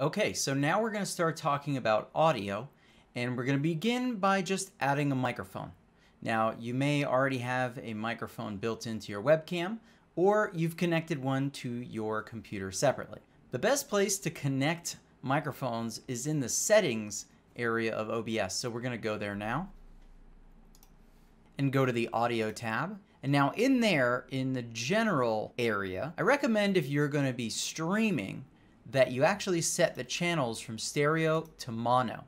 Okay, so now we're going to start talking about audio, and we're going to begin by just adding a microphone. Now, you may already have a microphone built into your webcam, or you've connected one to your computer separately. The best place to connect microphones is in the settings area of OBS, so we're going to go there now and go to the audio tab. And now in there, in the general area, I recommend if you're going to be streaming that you actually set the channels from stereo to mono.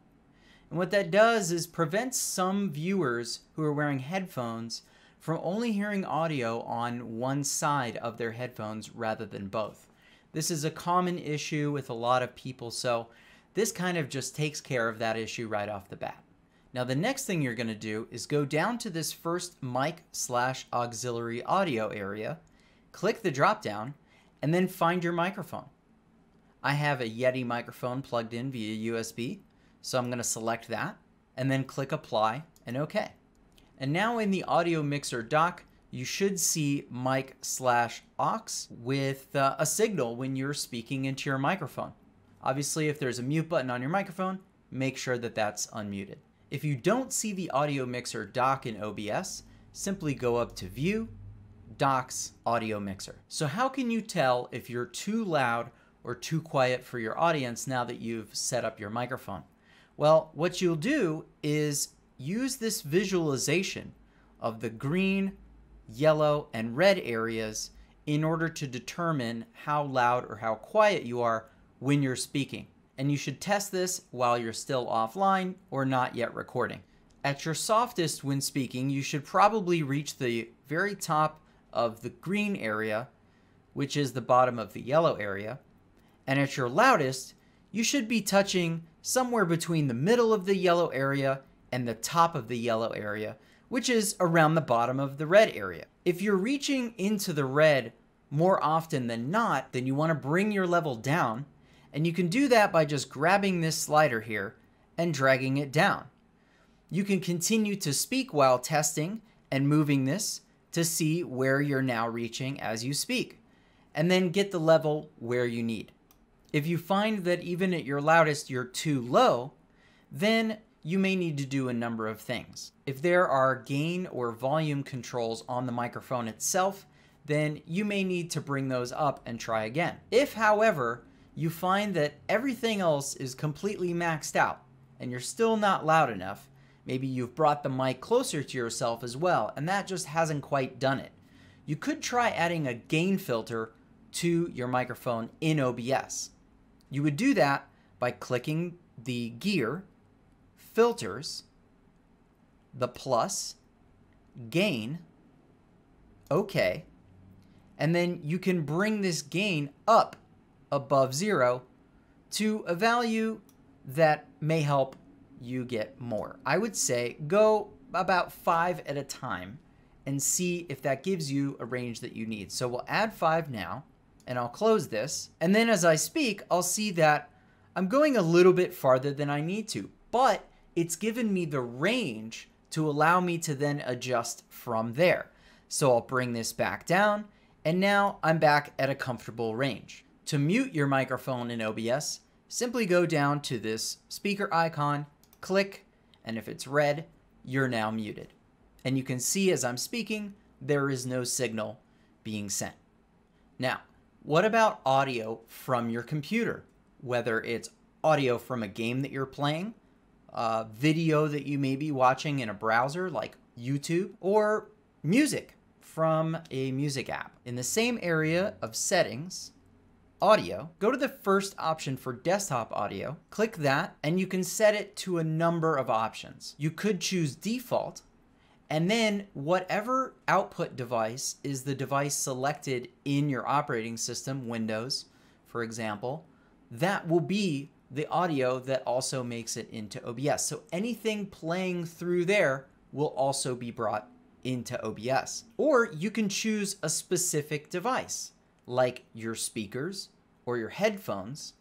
And what that does is prevents some viewers who are wearing headphones from only hearing audio on one side of their headphones rather than both. This is a common issue with a lot of people, so this kind of just takes care of that issue right off the bat. Now the next thing you're going to do is go down to this first mic slash auxiliary audio area, click the drop down, and then find your microphone. I have a Yeti microphone plugged in via USB. So I'm going to select that and then click apply and okay. And now in the audio mixer dock, you should see mic slash aux with uh, a signal when you're speaking into your microphone. Obviously, if there's a mute button on your microphone, make sure that that's unmuted. If you don't see the audio mixer dock in OBS, simply go up to view, docs, audio mixer. So how can you tell if you're too loud or too quiet for your audience now that you've set up your microphone. Well, what you'll do is use this visualization of the green, yellow, and red areas in order to determine how loud or how quiet you are when you're speaking. And you should test this while you're still offline or not yet recording. At your softest when speaking, you should probably reach the very top of the green area, which is the bottom of the yellow area, and at your loudest, you should be touching somewhere between the middle of the yellow area and the top of the yellow area, which is around the bottom of the red area. If you're reaching into the red more often than not, then you want to bring your level down, and you can do that by just grabbing this slider here and dragging it down. You can continue to speak while testing and moving this to see where you're now reaching as you speak, and then get the level where you need. If you find that even at your loudest you're too low, then you may need to do a number of things. If there are gain or volume controls on the microphone itself, then you may need to bring those up and try again. If, however, you find that everything else is completely maxed out and you're still not loud enough, maybe you've brought the mic closer to yourself as well, and that just hasn't quite done it. You could try adding a gain filter to your microphone in OBS. You would do that by clicking the gear, filters, the plus, gain, okay, and then you can bring this gain up above zero to a value that may help you get more. I would say go about five at a time and see if that gives you a range that you need. So we'll add five now and I'll close this. And then as I speak, I'll see that I'm going a little bit farther than I need to, but it's given me the range to allow me to then adjust from there. So I'll bring this back down, and now I'm back at a comfortable range. To mute your microphone in OBS, simply go down to this speaker icon, click, and if it's red, you're now muted. And you can see as I'm speaking, there is no signal being sent. Now, what about audio from your computer? Whether it's audio from a game that you're playing, video that you may be watching in a browser like YouTube, or music from a music app. In the same area of settings, audio, go to the first option for desktop audio, click that, and you can set it to a number of options. You could choose default, and then whatever output device is the device selected in your operating system, Windows, for example, that will be the audio that also makes it into OBS. So anything playing through there will also be brought into OBS. Or you can choose a specific device, like your speakers or your headphones,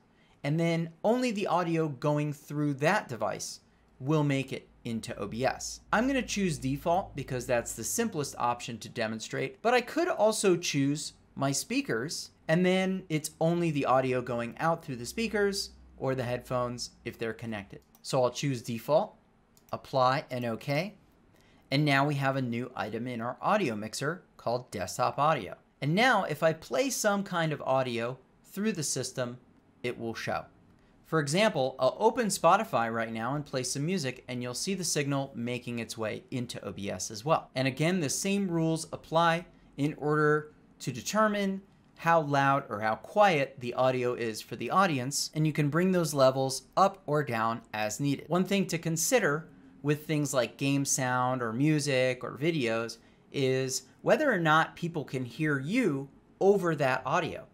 and then only the audio going through that device will make it into OBS. I'm gonna choose default because that's the simplest option to demonstrate, but I could also choose my speakers and then it's only the audio going out through the speakers or the headphones if they're connected. So I'll choose default, apply and okay. And now we have a new item in our audio mixer called desktop audio. And now if I play some kind of audio through the system, it will show. For example, I'll uh, open Spotify right now and play some music and you'll see the signal making its way into OBS as well. And again, the same rules apply in order to determine how loud or how quiet the audio is for the audience, and you can bring those levels up or down as needed. One thing to consider with things like game sound or music or videos is whether or not people can hear you over that audio.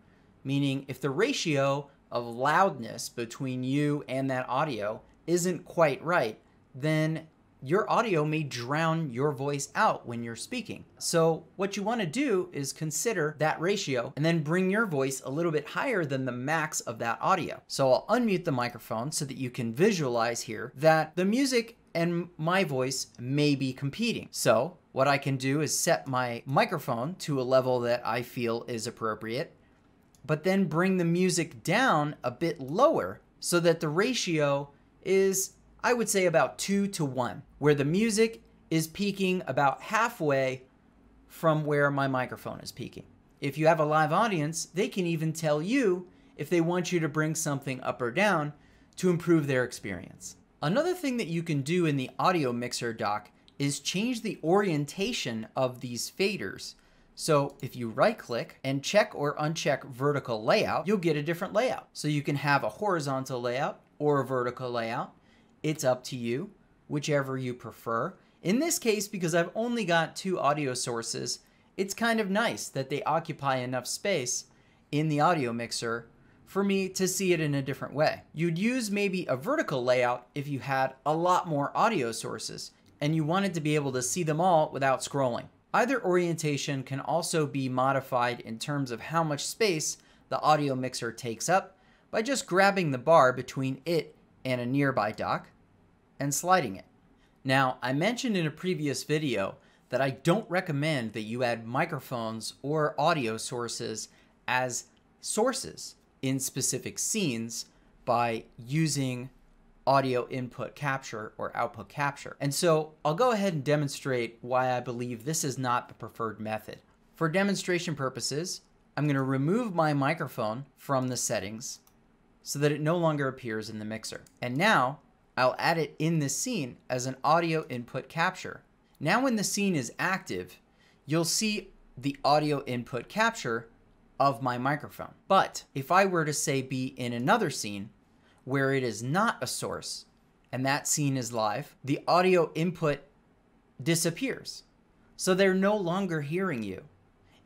Meaning, if the ratio of loudness between you and that audio isn't quite right, then your audio may drown your voice out when you're speaking. So what you wanna do is consider that ratio and then bring your voice a little bit higher than the max of that audio. So I'll unmute the microphone so that you can visualize here that the music and my voice may be competing. So what I can do is set my microphone to a level that I feel is appropriate but then bring the music down a bit lower so that the ratio is, I would say, about two to one, where the music is peaking about halfway from where my microphone is peaking. If you have a live audience, they can even tell you if they want you to bring something up or down to improve their experience. Another thing that you can do in the audio mixer dock is change the orientation of these faders so if you right click and check or uncheck vertical layout, you'll get a different layout. So you can have a horizontal layout or a vertical layout. It's up to you, whichever you prefer. In this case, because I've only got two audio sources, it's kind of nice that they occupy enough space in the audio mixer for me to see it in a different way. You'd use maybe a vertical layout if you had a lot more audio sources and you wanted to be able to see them all without scrolling. Either orientation can also be modified in terms of how much space the audio mixer takes up by just grabbing the bar between it and a nearby dock and sliding it. Now, I mentioned in a previous video that I don't recommend that you add microphones or audio sources as sources in specific scenes by using audio input capture or output capture. And so I'll go ahead and demonstrate why I believe this is not the preferred method. For demonstration purposes, I'm going to remove my microphone from the settings so that it no longer appears in the mixer. And now I'll add it in this scene as an audio input capture. Now when the scene is active, you'll see the audio input capture of my microphone. But if I were to say be in another scene, where it is not a source and that scene is live, the audio input disappears. So they're no longer hearing you.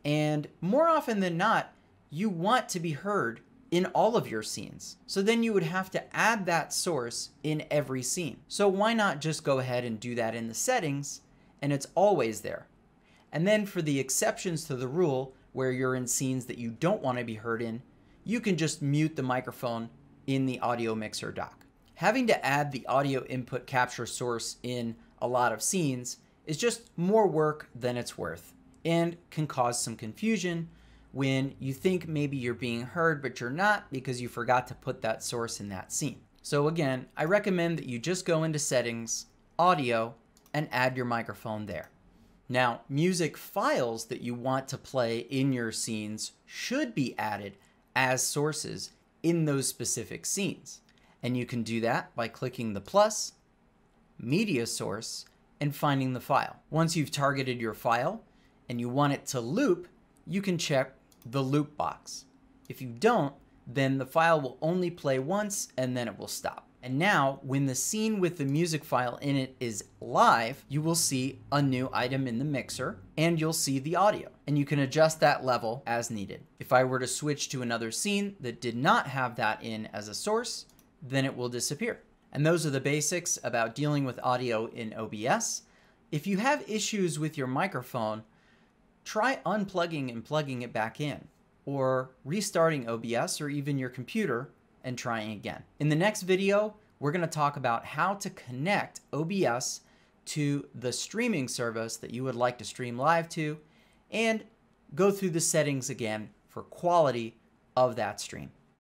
And more often than not, you want to be heard in all of your scenes. So then you would have to add that source in every scene. So why not just go ahead and do that in the settings and it's always there. And then for the exceptions to the rule, where you're in scenes that you don't want to be heard in, you can just mute the microphone in the audio mixer dock. Having to add the audio input capture source in a lot of scenes is just more work than it's worth and can cause some confusion when you think maybe you're being heard but you're not because you forgot to put that source in that scene. So again, I recommend that you just go into settings, audio, and add your microphone there. Now, music files that you want to play in your scenes should be added as sources in those specific scenes. And you can do that by clicking the plus, media source, and finding the file. Once you've targeted your file and you want it to loop, you can check the loop box. If you don't, then the file will only play once and then it will stop. And now when the scene with the music file in it is live, you will see a new item in the mixer and you'll see the audio and you can adjust that level as needed. If I were to switch to another scene that did not have that in as a source, then it will disappear. And those are the basics about dealing with audio in OBS. If you have issues with your microphone, try unplugging and plugging it back in or restarting OBS or even your computer and trying again. In the next video, we're gonna talk about how to connect OBS to the streaming service that you would like to stream live to and go through the settings again for quality of that stream.